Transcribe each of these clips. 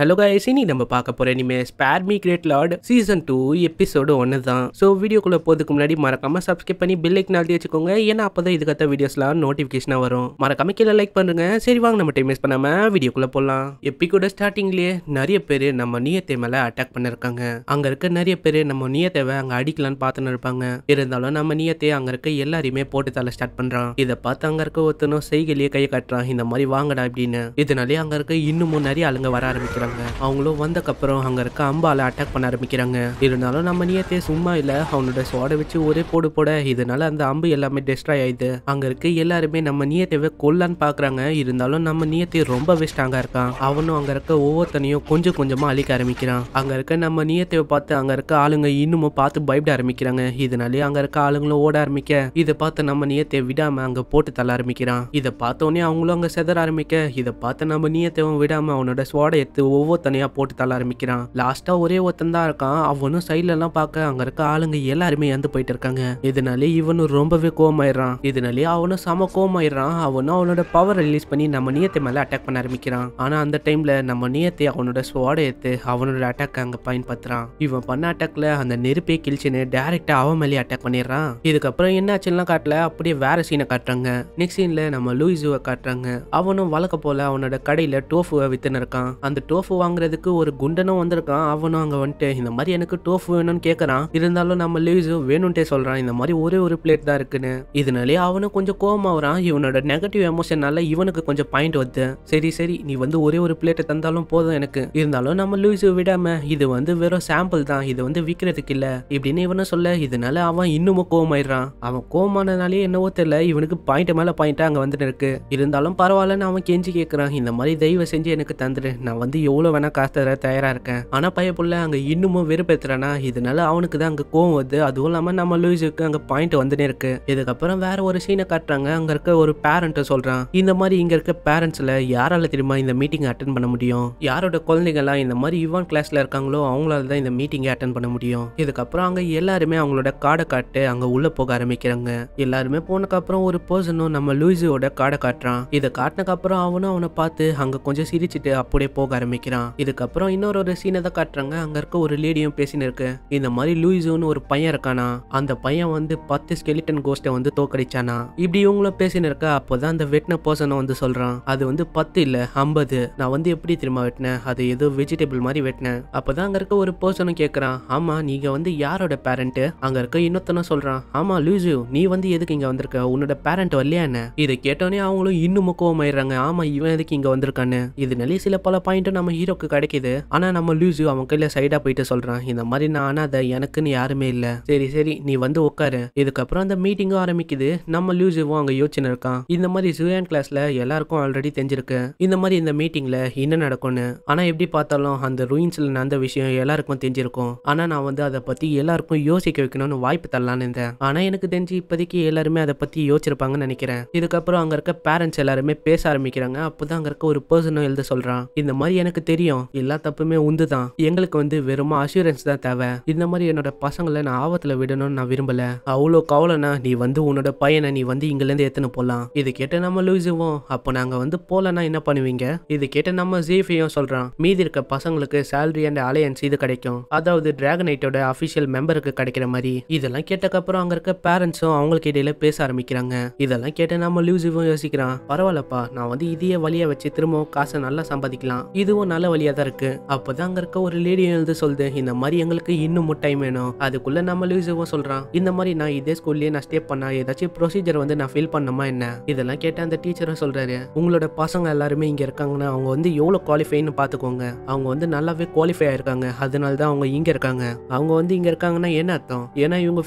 hello guys இனி நம்ம பார்க்க போகிற இனிமே Spare Me Great Lord season two episode ஒன்று தான் ஸோ வீடியோக்குள்ளே போகிறதுக்கு முன்னாடி மறக்காமல் சப்ஸ்கிரைப் பண்ணி பில் லைக் நாட்டி வச்சுக்கோங்க ஏன்னா அப்போ தான் இதுக்கத்த வீடியோஸ்லாம் நோட்டிஃபிகேஷனாக வரும் மறக்காம கீழே லைக் பண்ணுங்க சரி வாங்க நம்ம டைம் வேஸ்ட் பண்ணாமல் வீடியோக்குள்ளே எப்படி கூட ஸ்டார்டிங்லேயே நிறைய பேர் நம்ம நியத்தை மேலே அட்டாக் பண்ணிருக்காங்க அங்கே இருக்க நிறைய பேர் நம்ம நியத்தேவை அங்கே அடிக்கலான்னு பார்த்துன்னு இருப்பாங்க இருந்தாலும் நம்ம நியத்தை அங்கே இருக்க எல்லாரையுமே போட்டு தலை ஸ்டார்ட் பண்ணுறான் இதை பார்த்து அங்கே இருக்க ஒருத்தனும் செய்கையிலேயே கையை காட்டுறான் இந்த மாதிரி வாங்கடா அப்படின்னு இதனாலே அங்கே இருக்க இன்னமும் நிறைய ஆளுங்க வர ஆரம்பிக்கிறான் ஆரம்பிக்கிறாங்க அவங்களும் வந்தக்கப்புறம் அங்க இருக்க அம்பால அட்டாக் பண்ண ஆரம்பிக்கிறாங்க இருந்தாலும் நம்ம நியத்தே சும்மா இல்ல அவனோட சோட வச்சு ஒரே போடு போட இதனால அந்த அம்பு எல்லாமே டெஸ்ட்ராய் ஆயிடுது அங்க இருக்க எல்லாருமே நம்ம நியத்தேவை கொல்லான்னு பாக்குறாங்க இருந்தாலும் நம்ம நியத்தை ரொம்ப ஸ்ட்ராங்கா இருக்கான் அவனும் அங்க இருக்க ஒவ்வொருத்தனையும் கொஞ்சம் கொஞ்சமா அழிக்க ஆரம்பிக்கிறான் அங்க இருக்க நம்ம நியத்தை பார்த்து அங்க இருக்க ஆளுங்க இன்னமும் பார்த்து பயப்பட ஆரம்பிக்கிறாங்க இதனாலே அங்க இருக்க ஆளுங்களும் ஓட ஆரம்பிக்க இதை பார்த்து நம்ம நியத்தை விடாம அங்க போட்டு தள்ள ஆரம்பிக்கிறான் இதை பார்த்தோன்னே அவங்களும் அங்க செதற ஆரம்பிக்க இதை பார்த்து நம்ம நியத்தையும் விடாம அவனோட சோட எடுத்து ஒவ்வொருத்தனையா போட்டு தள்ள ஆரம்பிக்கிறான் லாஸ்டா ஒரே ஒருத்தன் தான் இருக்கான் அவனும் சைட்ல எல்லாம் பார்க்க அங்க இருக்க ஆளுங்க எல்லாருமே இறந்து போயிட்டு இருக்காங்க இதனாலே இவனும் ரொம்பவே கோமாயிடுறான் இதனாலே அவனும் சம கோமாயிடுறான் அவனும் அவனோட பவர் ரிலீஸ் பண்ணி நம்ம நியத்தை மேல அட்டாக் பண்ண ஆரம்பிக்கிறான் ஆனா அந்த டைம்ல நம்ம நியத்தை அவனோட ஸ்வாட எடுத்து அவனோட அட்டாக் அங்க பயன்படுத்துறான் இவன் பண்ண அட்டாக்ல அந்த நெருப்பே கிழிச்சுன்னு டேரக்டா அவன் மேலே அட்டாக் பண்ணிடுறான் இதுக்கப்புறம் என்னாச்சுலாம் காட்டல அப்படியே வேற சீனை காட்டுறாங்க நெக்ஸ்ட் சீன்ல நம்ம லூயிஸுவை காட்டுறாங்க அவனும் வளர்க்க போல அவனோட கடையில டோஃபுவை வித்துன்னு இருக்கான் அந்த டோஃபு டோஃபு வாங்குறதுக்கு ஒரு குண்டனும் வந்திருக்கான் அவனும் அங்கே வந்துட்டு இந்த மாதிரி எனக்கு டோஃபு வேணும்னு கேட்குறான் இருந்தாலும் நம்ம லீவ்ஸு வேணும்ட்டே சொல்கிறான் இந்த மாதிரி ஒரே ஒரு பிளேட் தான் இருக்குன்னு இதனாலே அவனும் கொஞ்சம் கோபமாகறான் இவனோட நெகட்டிவ் எமோஷனால இவனுக்கு கொஞ்சம் பாயிண்ட் வருது சரி சரி நீ வந்து ஒரே ஒரு பிளேட்டை தந்தாலும் போதும் எனக்கு இருந்தாலும் நம்ம லூஸு விடாம இது வந்து வெறும் சாம்பிள் தான் இது வந்து விற்கிறதுக்கு இல்லை இப்படின்னு இவனும் சொல்ல இதனால அவன் இன்னமும் கோவமாயிடுறான் அவன் கோவமானனாலே என்னவோ தெரியல இவனுக்கு பாயிண்ட் மேல பாயிண்டா அங்க வந்துட்டு இருக்கு இருந்தாலும் பரவாயில்லன்னு அவன் கெஞ்சி கேட்கறான் இந்த மாதிரி தயவு செஞ்சு எனக்கு தந்துடு நான் வந்து எவ்வளோ வேணால் காசு தர தயாராக இருக்கேன் ஆனால் பைய புள்ள அங்கே இன்னமும் வெறுப்பேத்துறனா இதனால அவனுக்கு தான் அங்கே கோவம் வருது அதுவும் இல்லாமல் நம்ம லூயிஸுக்கு அங்கே பாயிண்ட் வந்துனே இருக்கு இதுக்கப்புறம் வேற ஒரு சீனை காட்டுறாங்க அங்கே இருக்க ஒரு பேரண்ட்டை சொல்கிறான் இந்த மாதிரி இங்கே இருக்க பேரண்ட்ஸில் யாரால தெரியுமா இந்த மீட்டிங் அட்டன் பண்ண முடியும் யாரோட குழந்தைங்களாம் இந்த மாதிரி யுவான் கிளாஸில் இருக்காங்களோ அவங்களால தான் இந்த மீட்டிங்கை அட்டன் பண்ண முடியும் இதுக்கப்புறம் அங்கே எல்லாருமே அவங்களோட காடை காட்டு அங்கே உள்ளே போக ஆரம்பிக்கிறாங்க எல்லாருமே அப்புறம் ஒரு பர்சனும் நம்ம லூயிஸோட காடை காட்டுறான் இதை காட்டினக்கப்புறம் அவனும் அவனை பார்த்து அங்கே கொஞ்சம் சிரிச்சிட்டு அப்படியே போக ஆரம்பிக்கிறான் ஆரம்பிக்கிறான் இதுக்கப்புறம் இன்னொரு ஒரு சீனை தான் காட்டுறாங்க அங்க இருக்க ஒரு லேடியும் பேசினு இருக்கு இந்த மாதிரி லூயிசோன்னு ஒரு பையன் இருக்கானா அந்த பையன் வந்து பத்து ஸ்கெலிட்டன் கோஸ்ட்டை வந்து தோக்கடிச்சானா இப்படி இவங்களும் பேசினு இருக்கா அப்போதான் அந்த வெட்டின பர்சனை வந்து சொல்றான் அது வந்து பத்து இல்ல ஐம்பது நான் வந்து எப்படி திரும்ப வெட்டினேன் அது ஏதோ வெஜிடபிள் மாதிரி வெட்டினேன் அப்பதான் அங்க இருக்க ஒரு பர்சனும் கேக்குறான் ஆமா நீங்க வந்து யாரோட பேரண்ட் அங்க இருக்க இன்னொத்தனும் சொல்றான் ஆமா லூசு நீ வந்து எதுக்கு இங்க வந்திருக்க உன்னோட பேரண்ட் வரலையா என்ன இதை கேட்டோன்னே அவங்களும் இன்னும் ஆயிடுறாங்க ஆமா இவன் எதுக்கு இங்க வந்திருக்கானு இதனாலே சில பல பாயிண்ட் நம்ம ஹீரோக்கு கிடைக்குது ஆனால் நம்ம லூசு அவன் கையில் சைடாக போயிட்டு சொல்கிறான் இந்த மாதிரி நான் ஆனால் அதை எனக்குன்னு யாருமே இல்லை சரி சரி நீ வந்து உட்காரு இதுக்கப்புறம் அந்த மீட்டிங்கும் ஆரம்பிக்குது நம்ம லூசுவும் அங்கே யோசனை இருக்கான் இந்த மாதிரி ஜூயான் கிளாஸில் எல்லாருக்கும் ஆல்ரெடி தெரிஞ்சிருக்கு இந்த மாதிரி இந்த மீட்டிங்கில் என்ன நடக்கும்னு ஆனால் எப்படி பார்த்தாலும் அந்த ரூயின்ஸில் நடந்த விஷயம் எல்லாருக்கும் தெரிஞ்சிருக்கும் ஆனால் நான் வந்து அதை பற்றி எல்லாருக்கும் யோசிக்க வைக்கணும்னு வாய்ப்பு தரலான்னு இருந்தேன் ஆனால் எனக்கு தெரிஞ்சு இப்போதைக்கு எல்லாருமே அதை பற்றி யோசிச்சிருப்பாங்கன்னு நினைக்கிறேன் இதுக்கப்புறம் அங்கே இருக்க பேரண்ட்ஸ் எல்லாருமே பேச ஆரம்பிக்கிறாங்க அப்போ தான் அங்கே இருக்க ஒரு பர்சனும் எழுத சொல்கிறான் இந்த மாதிரி எனக்கு தெரியும் எல்லா தப்புமே உந்து தான் எங்களுக்கு வந்து வெறும் அஷூரன்ஸ் தான் தேவை இந்த மாதிரி என்னோட பசங்களை நான் ஆபத்துல விடணும்னு நான் விரும்பல அவ்வளோ கவலைனா நீ வந்து உன்னோட பையனை நீ வந்து இங்கிலேருந்து எத்தனை போகலாம் இது கேட்ட நம்ம லூசுவோம் அப்போ நாங்கள் வந்து போலன்னா என்ன பண்ணுவீங்க இது கேட்ட நம்ம ஜீஃபையும் சொல்கிறான் மீதி இருக்க பசங்களுக்கு சேலரி அண்ட் அலையன்ஸ் இது கிடைக்கும் அதாவது ஐட்டோட அஃபிஷியல் மெம்பருக்கு கிடைக்கிற மாதிரி இதெல்லாம் கேட்டக்கப்புறம் அங்கே இருக்க பேரண்ட்ஸும் அவங்களுக்கு இடையில பேச ஆரம்பிக்கிறாங்க இதெல்லாம் கேட்ட நம்ம லூசுவும் யோசிக்கிறான் பரவாயில்லப்பா நான் வந்து இதையே வழியை வச்சு திரும்பவும் காசை நல்லா சம்பாதிக்கலாம் இதுவும் நல்ல வழியாக தான் இருக்குது அப்போதான் அங்க அங்கே இருக்க ஒரு லேடி எழுந்து சொல்லுது இந்த மாதிரி எங்களுக்கு இன்னும் டைம் வேணும் அதுக்குள்ளே நம்ம லூசிவும் சொல்கிறான் இந்த மாதிரி நான் இதே ஸ்கூல்லேயே நான் ஸ்டே பண்ணா ஏதாச்சும் ப்ரொசீஜர் வந்து நான் ஃபில் பண்ணமா என்ன இதெல்லாம் கேட்ட அந்த டீச்சரும் சொல்கிறாரு உங்களோட பசங்க எல்லாருமே இங்கே இருக்காங்கன்னா அவங்க வந்து எவ்வளோ குவாலிஃபைன்னு பார்த்துக்கோங்க அவங்க வந்து நல்லாவே குவாலிஃபை ஆயிருக்காங்க அதனால தான் அவங்க இங்கே இருக்காங்க அவங்க வந்து இங்கே இருக்காங்கன்னா என்ன அர்த்தம் ஏன்னா இவங்க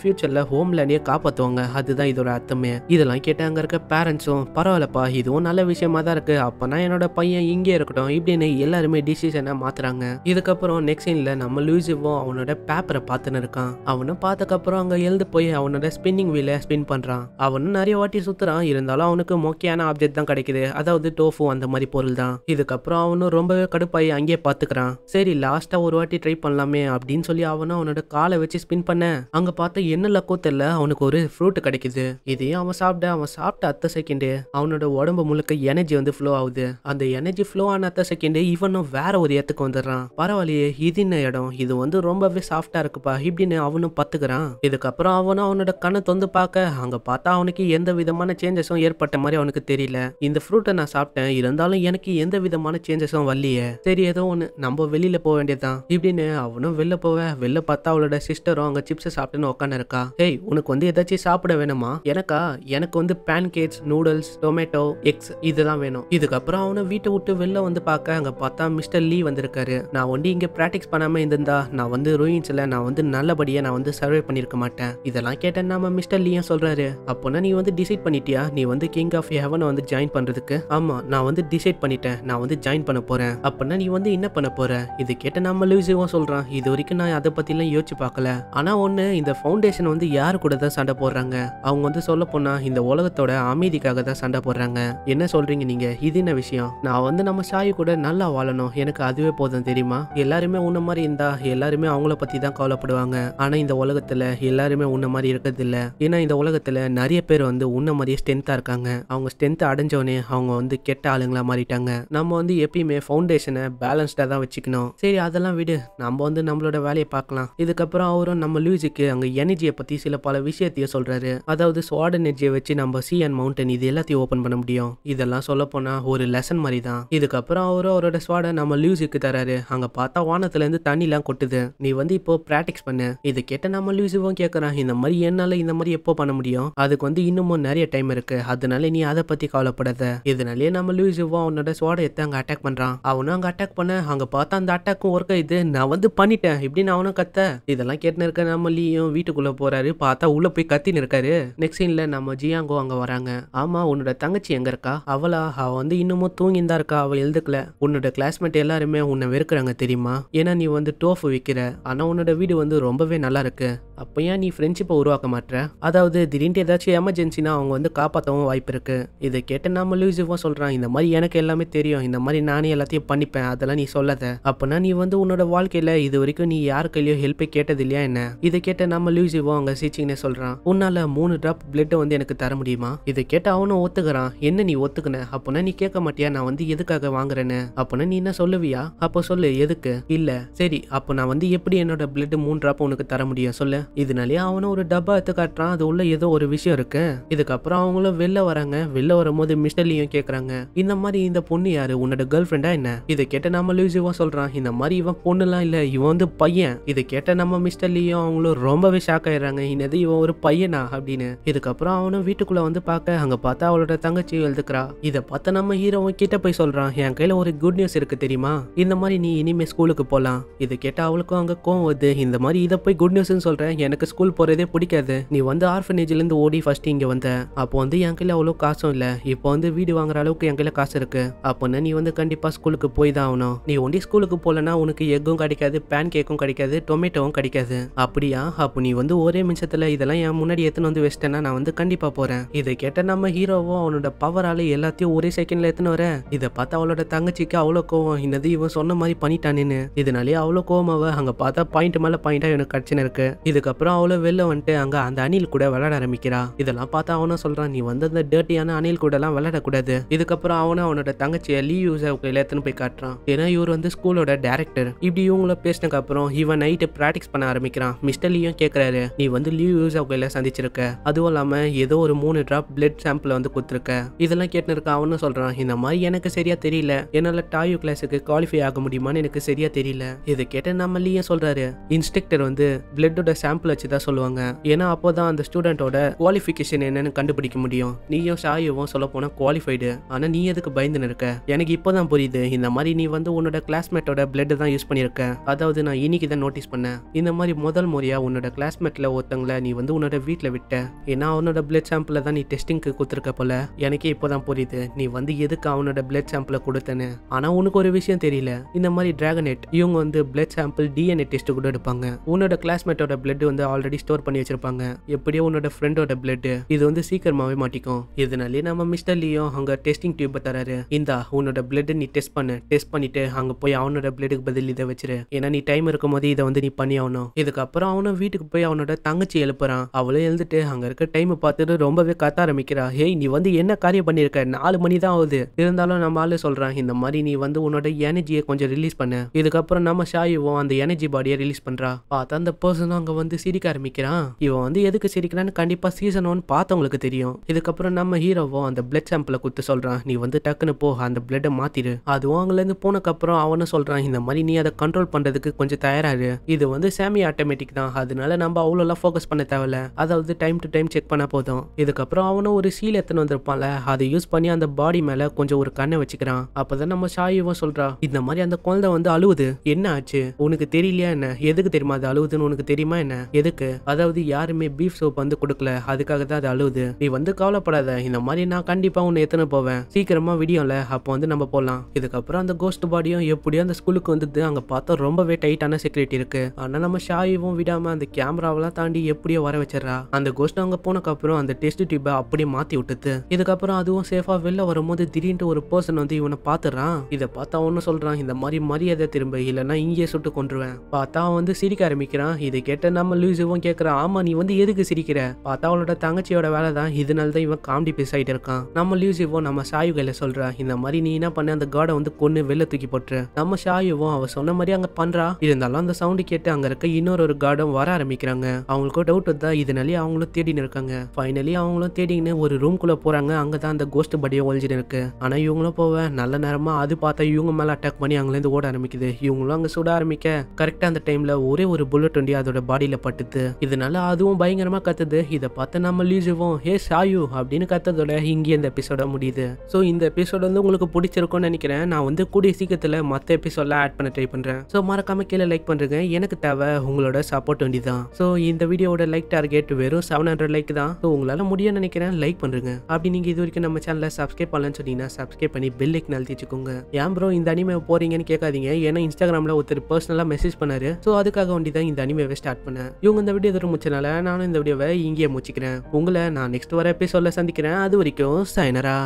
ஹோம் லேண்டே காப்பாற்றுவாங்க அதுதான் இதோட அர்த்தமே இதெல்லாம் கேட்ட அங்கே இருக்க பேரண்ட்ஸும் பரவாயில்லப்பா இதுவும் நல்ல விஷயமா தான் இருக்குது அப்பனா என்னோட பையன் இங்கே இருக்கட்டும் இப்படின்னு எல்லாரும் எல்லாருமே டிசிஷனை மாத்துறாங்க இதுக்கப்புறம் நெக்ஸ்ட் சீன்ல நம்ம லூசிவும் அவனோட பேப்பரை பார்த்துன்னு இருக்கான் அவனை பார்த்தக்கப்புறம் அங்க எழுந்து போய் அவனோட ஸ்பின்னிங் வீல ஸ்பின் பண்றான் அவனும் நிறைய வாட்டி சுத்துறான் இருந்தாலும் அவனுக்கு மோக்கியான ஆப்ஜெக்ட் தான் கிடைக்குது அதாவது டோஃபு அந்த மாதிரி பொருள் தான் இதுக்கப்புறம் அவனும் ரொம்பவே கடுப்பாயி அங்கேயே பாத்துக்கிறான் சரி லாஸ்டா ஒரு வாட்டி ட்ரை பண்ணலாமே அப்படின்னு சொல்லி அவனும் அவனோட காலை வச்சு ஸ்பின் பண்ண அங்க பார்த்தா என்ன லக்கோ தெரியல அவனுக்கு ஒரு ஃப்ரூட் கிடைக்குது இதையும் அவன் சாப்பிட அவன் சாப்பிட்ட அத்த செகண்டு அவனோட உடம்பு முழுக்க எனர்ஜி வந்து ஃப்ளோ ஆகுது அந்த எனர்ஜி ஃப்ளோ ஆன அத்த செகண்ட் இவன் இவனும் வேற ஒரு இடத்துக்கு வந்துடுறான் பரவாயில்லையே இது என்ன இடம் இது வந்து ரொம்பவே சாஃப்டா இருக்குப்பா இப்படின்னு அவனும் பத்துக்கிறான் இதுக்கப்புறம் அவனும் அவனோட கண்ணை தொந்து பார்க்க அங்க பார்த்தா அவனுக்கு எந்த விதமான சேஞ்சஸும் ஏற்பட்ட மாதிரி அவனுக்கு தெரியல இந்த ஃப்ரூட்டை நான் சாப்பிட்டேன் இருந்தாலும் எனக்கு எந்த விதமான சேஞ்சஸும் வரலையே சரி ஏதோ ஒன்று நம்ம வெளியில போக வேண்டியதுதான் இப்படின்னு அவனும் வெளில போவ வெளில பார்த்தா அவளோட சிஸ்டரும் அங்க சிப்ஸ் சாப்பிட்டுன்னு உட்காந்து இருக்கா ஏய் உனக்கு வந்து ஏதாச்சும் சாப்பிட வேணுமா எனக்கா எனக்கு வந்து pancakes noodles tomato eggs இதெல்லாம் வேணும் இதுக்கப்புறம் அவனை வீட்டை விட்டு வெளில வந்து பார்க்க அங்க பார்த்தா தான் மிஸ்டர் லீ வந்திருக்காரு நான் வந்து இங்கே ப்ராக்டிஸ் பண்ணாமல் இருந்திருந்தா நான் வந்து ரூயின்ஸில் நான் வந்து நல்லபடியாக நான் வந்து சர்வே பண்ணியிருக்க மாட்டேன் இதெல்லாம் கேட்டேன் நாம மிஸ்டர் லீயும் சொல்கிறாரு அப்போனா நீ வந்து டிசைட் பண்ணிட்டியா நீ வந்து கிங் ஆஃப் ஹெவனை வந்து ஜாயின் பண்ணுறதுக்கு ஆமாம் நான் வந்து டிசைட் பண்ணிட்டேன் நான் வந்து ஜாயின் பண்ண போகிறேன் அப்படின்னா நீ வந்து என்ன பண்ண போகிற இது கேட்ட நம்ம லூசிவும் சொல்கிறான் இது வரைக்கும் நான் அதை பற்றிலாம் யோசிச்சு பார்க்கல ஆனால் ஒன்று இந்த ஃபவுண்டேஷன் வந்து யார் கூட தான் சண்டை போடுறாங்க அவங்க வந்து சொல்ல போனால் இந்த உலகத்தோட அமைதிக்காக தான் சண்டை போடுறாங்க என்ன சொல்கிறீங்க நீங்கள் இது என்ன விஷயம் நான் வந்து நம்ம சாயி கூட நல்லா வாழணும் பண்ணணும் எனக்கு அதுவே போதும் தெரியுமா எல்லாருமே உன்ன மாதிரி இருந்தா எல்லாருமே அவங்கள பத்தி தான் கவலைப்படுவாங்க ஆனா இந்த உலகத்துல எல்லாருமே உன்ன மாதிரி இருக்கிறது இல்ல ஏன்னா இந்த உலகத்துல நிறைய பேர் வந்து உன்ன மாதிரியே ஸ்ட்ரென்த்தா இருக்காங்க அவங்க ஸ்ட்ரென்த் அடைஞ்சவனே அவங்க வந்து கெட்ட ஆளுங்களா மாறிட்டாங்க நம்ம வந்து எப்பயுமே ஃபவுண்டேஷனை பேலன்ஸ்டா தான் வச்சுக்கணும் சரி அதெல்லாம் விடு நம்ம வந்து நம்மளோட வேலையை பார்க்கலாம் இதுக்கப்புறம் அவரும் நம்ம லூஜிக்கு அங்க எனர்ஜியை பத்தி சில பல விஷயத்தையும் சொல்றாரு அதாவது சுவாட் எனர்ஜியை வச்சு நம்ம சி அண்ட் மவுண்டன் இது எல்லாத்தையும் ஓபன் பண்ண முடியும் இதெல்லாம் சொல்ல போனா ஒரு லெசன் மாதிரி தான் இதுக்கப்புறம் அவரும் அவரோட சுவாட் கூட நம்ம லியூசிக்கு தராரு அங்க பார்த்தா வானத்துல இருந்து தண்ணிலாம் கொட்டுது நீ வந்து இப்போ பிராக்டிஸ் பண்ணு இது கேட்ட நம்ம லியூசிவும் கேட்கறான் இந்த மாதிரி என்னால இந்த மாதிரி எப்போ பண்ண முடியும் அதுக்கு வந்து இன்னமும் நிறைய டைம் இருக்கு அதனால நீ அதை பத்தி கவலைப்படாத இதனாலேயே நம்ம லியூசிவும் அவனோட சோடையத்தை எடுத்து அங்க அட்டாக் பண்றான் அவனும் அங்க அட்டாக் பண்ண அங்க பார்த்தா அந்த அட்டாக்கும் ஒர்க் இது நான் வந்து பண்ணிட்டேன் நான் அவனும் கத்த இதெல்லாம் கேட்டுன்னு இருக்க நம்ம லீயும் வீட்டுக்குள்ள போறாரு பார்த்தா உள்ள போய் கத்தின்னு இருக்காரு நெக்ஸ்ட் சீன்ல நம்ம ஜியாங்கோ அங்க வராங்க ஆமா உன்னோட தங்கச்சி எங்க இருக்கா அவளா அவ வந்து இன்னமும் தூங்கிந்தா இருக்கா அவள் எழுதுக்கல உன்னோட கிளாஸ் கிளாஸ்மேட் எல்லாருமே உன்னை வெறுக்கிறாங்க தெரியுமா ஏன்னா நீ வந்து டோஃப் விற்கிற ஆனால் உன்னோட வீடு வந்து ரொம்பவே நல்லா இருக்கு அப்போ ஏன் நீ ஃப்ரெண்ட்ஷிப்பை உருவாக்க மாட்டேற அதாவது திடீர்னு ஏதாச்சும் எமர்ஜென்சினா அவங்க வந்து காப்பாற்றவும் வாய்ப்பு இருக்கு இதை கேட்ட நாம லூசிவாக சொல்கிறான் இந்த மாதிரி எனக்கு எல்லாமே தெரியும் இந்த மாதிரி நானே எல்லாத்தையும் பண்ணிப்பேன் அதெல்லாம் நீ சொல்லாத அப்போனா நீ வந்து உன்னோட வாழ்க்கையில் இது வரைக்கும் நீ யாரு கையிலையோ ஹெல்ப்பே கேட்டது இல்லையா என்ன இதை கேட்ட நம்ம லூசிவோ அவங்க சீச்சிங்னே சொல்கிறான் உன்னால் மூணு ட்ராப் பிளட்டை வந்து எனக்கு தர முடியுமா இதை கேட்ட அவனும் ஒத்துக்கிறான் என்ன நீ ஒத்துக்கின அப்போனா நீ கேட்க மாட்டியா நான் வந்து எதுக்காக வாங்குறேன்னு அப்போனா நீ என்ன சொல்லுவியா அப்போ சொல்லு எதுக்கு இல்லை சரி அப்போ நான் வந்து எப்படி என்னோட பிளட் மூணு ட்ராப் உனக்கு தர முடியும் சொல்லு இதனாலேயே அவனும் ஒரு டப்பா எடுத்து காட்டுறான் அது உள்ள ஏதோ ஒரு விஷயம் இருக்கு இதுக்கப்புறம் அவங்களும் வெளில வராங்க வெளில வரும்போது மிஸ்டர்லியும் கேக்குறாங்க இந்த மாதிரி இந்த பொண்ணு யாரு உன்னோட கேர்ள் ஃபிரெண்டா என்ன இதை கேட்ட நம்ம லூசிவா சொல்றான் இந்த மாதிரி இவன் பொண்ணுலாம் இல்ல இவன் வந்து பையன் இதை கேட்ட நம்ம மிஸ்டர்லியும் அவங்களும் ரொம்பவே ஷாக் ஆயிடுறாங்க இன்னது இவன் ஒரு பையனா அப்படின்னு இதுக்கப்புறம் அவனும் வீட்டுக்குள்ள வந்து பார்க்க அங்க பார்த்தா அவளோட தங்கச்சி எழுதுக்கிறா இதை பார்த்த நம்ம ஹீரோவும் கிட்ட போய் சொல்றான் என் கையில ஒரு குட் நியூஸ் இருக்கு தெரியுமா இந்த மாதிரி நீ இனிமே ஸ்கூலுக்கு போலாம் இது கேட்ட அவளுக்கும் அங்க கோவம் வருது இந்த மாதிரி இதை போய் குட் நியூஸ்னு சொல்றேன் எனக்கு ஸ்கூல் போகிறதே பிடிக்காது நீ வந்து ஆர்ஃபனேஜ்லேருந்து ஓடி ஃபர்ஸ்ட் இங்கே வந்த அப்போ வந்து என் கையில அவ்வளோ காசும் இல்லை இப்போ வந்து வீடு வாங்குற அளவுக்கு என் கையில காசு இருக்கு அப்போனா நீ வந்து கண்டிப்பாக ஸ்கூலுக்கு போய் தான் ஆகணும் நீ ஒண்டி ஸ்கூலுக்கு போகலன்னா உனக்கு எக்கும் கிடைக்காது பேன் கேக்கும் கிடைக்காது டொமேட்டோவும் கிடைக்காது அப்படியா அப்போ நீ வந்து ஒரே நிமிஷத்தில் இதெல்லாம் என் முன்னாடி எத்தனை வந்து வச்சிட்டேன்னா நான் வந்து கண்டிப்பாக போகிறேன் இதை கேட்ட நம்ம ஹீரோவும் அவனோட பவரால எல்லாத்தையும் ஒரே செகண்டில் எத்தனை வர இதை பார்த்து அவளோட தங்கச்சிக்கு அவ்வளோ கோவம் என்னது இவன் சொன்ன மாதிரி பண்ணிட்டான்னு இதனாலே அவ்வளோ கோவம் அவ அங்கே பார்த்தா பாயிண்ட் மேலே பாயிண்டா எனக்கு கட்சின்னு இருக்கு இதுக்கு அதுக்கப்புறம் அவளும் வெளில வந்துட்டு அங்கே அந்த அணில் கூட விளையாட ஆரம்பிக்கிறா இதெல்லாம் பார்த்து அவனும் சொல்கிறான் நீ வந்து அந்த டேர்ட்டியான அணில் கூட எல்லாம் விளையாடக்கூடாது இதுக்கப்புறம் அவனும் அவனோட தங்கச்சியை லீவ் யூஸ் கையில் போய் காட்டுறான் ஏன்னா இவர் வந்து ஸ்கூலோட டேரக்டர் இப்படி இவங்கள பேசினதுக்கு அப்புறம் இவன் நைட்டு ப்ராக்டிஸ் பண்ண ஆரம்பிக்கிறான் மிஸ்டர் லீயும் கேட்குறாரு நீ வந்து லீவ் யூஸ் கையில் சந்திச்சிருக்க அதுவும் இல்லாமல் ஏதோ ஒரு மூணு ட்ராப் பிளட் சாம்பிள் வந்து கொடுத்துருக்க இதெல்லாம் கேட்டுருக்க அவனும் சொல்கிறான் இந்த மாதிரி எனக்கு சரியா தெரியல என்னால் டாயு கிளாஸுக்கு குவாலிஃபை ஆக முடியுமான்னு எனக்கு சரியாக தெரியல இது கேட்ட நம்ம லீயும் சொல்கிறாரு இன்ஸ்ட்ரக்டர் வந்து பிளட்டோட சாம்பிள் சாம்பிள் வச்சு தான் சொல்லுவாங்க ஏன்னா அப்போ தான் அந்த ஸ்டூடெண்டோட குவாலிஃபிகேஷன் என்னன்னு கண்டுபிடிக்க முடியும் நீயும் ஷாயுவும் சொல்ல போனால் குவாலிஃபைடு ஆனால் நீ எதுக்கு பயந்து இருக்க எனக்கு இப்போ தான் புரியுது இந்த மாதிரி நீ வந்து உன்னோட கிளாஸ்மேட்டோட பிளட் தான் யூஸ் பண்ணியிருக்க அதாவது நான் இன்னைக்கு தான் நோட்டீஸ் பண்ணேன் இந்த மாதிரி முதல் முறையாக உன்னோட கிளாஸ்மேட்டில் ஒருத்தங்களை நீ வந்து உன்னோட வீட்டில் விட்ட ஏன்னா அவனோட பிளட் சாம்பிளை தான் நீ டெஸ்டிங்க்கு கொடுத்துருக்க போல எனக்கே இப்போ தான் புரியுது நீ வந்து எதுக்கு அவனோட பிளட் சாம்பிளை கொடுத்தேன்னு ஆனால் உனக்கு ஒரு விஷயம் தெரியல இந்த மாதிரி டிராகனெட் இவங்க வந்து பிளட் சாம்பிள் டிஎன்ஏ டெஸ்ட் கூட எடுப்பாங்க உன்னோட கிளாஸ்மேட்டோட பிளட் வந்து ஆல்ரெடி ஸ்டோர் பண்ணி வச்சிருப்பாங்க எப்படியோ உன்னோட ஃப்ரெண்டோட பிளட் இது வந்து சீக்கிரமாவே மாட்டிக்கும் இதனாலே நம்ம மிஸ்டர் லியோ அங்க டெஸ்டிங் டியூப் தராரு இந்தா உன்னோட பிளட் நீ டெஸ்ட் பண்ணு டெஸ்ட் பண்ணிட்டு அங்க போய் அவனோட பிளட்டுக்கு பதில் இதை வச்சிரு ஏன்னா நீ டைம் இருக்கும் போது இதை வந்து நீ பண்ணி ஆகணும் இதுக்கப்புறம் அவனும் வீட்டுக்கு போய் அவனோட தங்கச்சி எழுப்புறான் அவளும் எழுந்துட்டு அங்க இருக்க டைம் பார்த்துட்டு ரொம்பவே கத்த ஆரம்பிக்கிறா ஹேய் நீ வந்து என்ன காரியம் பண்ணிருக்க நாலு மணி தான் ஆகுது இருந்தாலும் நம்ம ஆளு சொல்றான் இந்த மாதிரி நீ வந்து உன்னோட எனர்ஜியை கொஞ்சம் ரிலீஸ் பண்ண இதுக்கப்புறம் நம்ம ஷாயுவும் அந்த எனர்ஜி பாடியை ரிலீஸ் பண்றா பார்த்தா அந்த பர்சனும் அங்க வந்து வந்து சிரிக்க ஆரம்பிக்கிறான் இவன் வந்து எதுக்கு சிரிக்கிறான்னு கண்டிப்பா சீசன் ஒன் பார்த்தவங்களுக்கு தெரியும் இதுக்கப்புறம் நம்ம ஹீரோவோ அந்த பிளட் சாம்பிளை குத்து சொல்றான் நீ வந்து டக்குன்னு போ அந்த பிளட மாத்திரு அதுவும் அங்க இருந்து அப்புறம் அவனும் சொல்றான் இந்த மாதிரி நீ அதை கண்ட்ரோல் பண்றதுக்கு கொஞ்சம் தயாராரு இது வந்து சேமி ஆட்டோமேட்டிக் தான் அதனால நம்ம அவ்வளோலாம் ஃபோக்கஸ் பண்ண தேவையில்ல அதாவது டைம் டு டைம் செக் பண்ண போதும் இதுக்கப்புறம் அவனும் ஒரு சீல் எத்தனை வந்திருப்பான்ல அதை யூஸ் பண்ணி அந்த பாடி மேல கொஞ்சம் ஒரு கண்ணை வச்சுக்கிறான் அப்பதான் நம்ம ஷாயுவும் சொல்றா இந்த மாதிரி அந்த குழந்தை வந்து அழுவுது என்ன ஆச்சு உனக்கு தெரியலையா என்ன எதுக்கு தெரியுமா அது அழுவுதுன்னு உனக்கு தெரியுமா என்ன கேட்குறேன் எதுக்கு அதாவது யாருமே பீஃப் சோப் வந்து கொடுக்கல அதுக்காக தான் அது அழுவுது நீ வந்து கவலைப்படாத இந்த மாதிரி நான் கண்டிப்பா உன்னை எத்தனை போவேன் சீக்கிரமா விடியோம்ல அப்போ வந்து நம்ம போகலாம் இதுக்கப்புறம் அந்த கோஸ்ட் பாடியும் எப்படியோ அந்த ஸ்கூலுக்கு வந்தது அங்க பார்த்தா ரொம்பவே டைட்டான செக்யூரிட்டி இருக்கு ஆனா நம்ம ஷாயும் விடாம அந்த கேமராவெல்லாம் தாண்டி எப்படியோ வர வச்சிடறா அந்த கோஸ்ட் அங்க போனக்கப்புறம் அந்த டெஸ்ட் டியூப்பை அப்படியே மாத்தி விட்டுது இதுக்கப்புறம் அதுவும் சேஃபா வெளில வரும்போது திடீர்னு ஒரு பர்சன் வந்து இவனை பாத்துறான் இதை பார்த்தா ஒன்னும் சொல்றான் இந்த மாதிரி மரியாதை திரும்ப இல்லைன்னா இங்கேயே சுட்டு கொண்டுருவேன் பார்த்தா வந்து சிரிக்க ஆரம்பிக்கிறான் இதை கேட்ட நம்ம நம்ம லூசுவும் இவன் ஆமா நீ வந்து எதுக்கு சிரிக்கிற பார்த்தா அவளோட தங்கச்சியோட வேலை தான் இதனால தான் இவன் காமெடி பீஸ் ஆகிட்டு இருக்கான் நம்ம லூஸ் நம்ம நம்ம சாயுகையில் சொல்றா இந்த மாதிரி நீ என்ன பண்ண அந்த காடை வந்து கொண்டு வெளில தூக்கி போட்டுரு நம்ம சாயுவும் அவ சொன்ன மாதிரி அங்கே பண்றா இருந்தாலும் அந்த சவுண்டு கேட்டு அங்கே இருக்க இன்னொரு ஒரு காடும் வர ஆரம்பிக்கிறாங்க அவங்களுக்கும் டவுட் வந்தா இதனாலே அவங்களும் தேடினு இருக்காங்க ஃபைனலி அவங்களும் தேடின்னு ஒரு ரூம் போகிறாங்க அங்கே தான் அந்த கோஸ்ட் படியை ஒழிஞ்சிட்டு இருக்கு ஆனால் இவங்களும் போவ நல்ல நேரமா அது பார்த்தா இவங்க மேலே அட்டாக் பண்ணி அங்கேருந்து ஓட ஆரம்பிக்குது இவங்களும் அங்கே சுட ஆரம்பிக்க கரெக்டாக அந்த டைமில் ஒரே ஒரு புல்லட் வண்டி அதோட பாடியில் பட்டுது இதனால அதுவும் பயங்கரமா கத்துது இதை பார்த்து நம்ம லீஜுவோம் ஹே சாயு அப்படின்னு கத்ததோட இங்கே இந்த எபிசோட முடியுது ஸோ இந்த எபிசோட வந்து உங்களுக்கு பிடிச்சிருக்கும்னு நினைக்கிறேன் நான் வந்து கூடிய சீக்கிரத்தில் மற்ற எபிசோட்லாம் ஆட் பண்ண ட்ரை பண்ணுறேன் ஸோ மறக்காம கீழே லைக் பண்ணுறேங்க எனக்கு தேவை உங்களோட சப்போர்ட் வேண்டிதான் ஸோ இந்த வீடியோவோட லைக் டார்கெட் வெறும் செவன் ஹண்ட்ரட் லைக் தான் ஸோ உங்களால் முடியும்னு நினைக்கிறேன் லைக் பண்ணுங்க அப்படி நீங்கள் இது வரைக்கும் நம்ம சேனலை சப்ஸ்கிரைப் பண்ணலன்னு சொன்னீங்கன்னா சப்ஸ்கிரைப் பண்ணி பெல் லைக் வச்சுக்கோங்க ஏன் ப்ரோ இந்த அனிமே போறீங்கன்னு கேட்காதீங்க ஏன்னா இன்ஸ்டாகிராமில் ஒருத்தர் பர்சனலாக மெசேஜ் பண்ணாரு ஸோ அதுக்காக வேண்டி தான் இந்த அனிமேவை ஸ்டார்ட் பண்ணேன் இவங்க இந்த வீடியோ தூரம் முடிச்சனால நானும் இந்த வீடியோவை இங்கேயே முடிச்சுக்கிறேன் உங்களை நான் நெக்ஸ்ட் வர சொல்ல சந்திக்கிறேன் அது வரைக்கும் சைனரா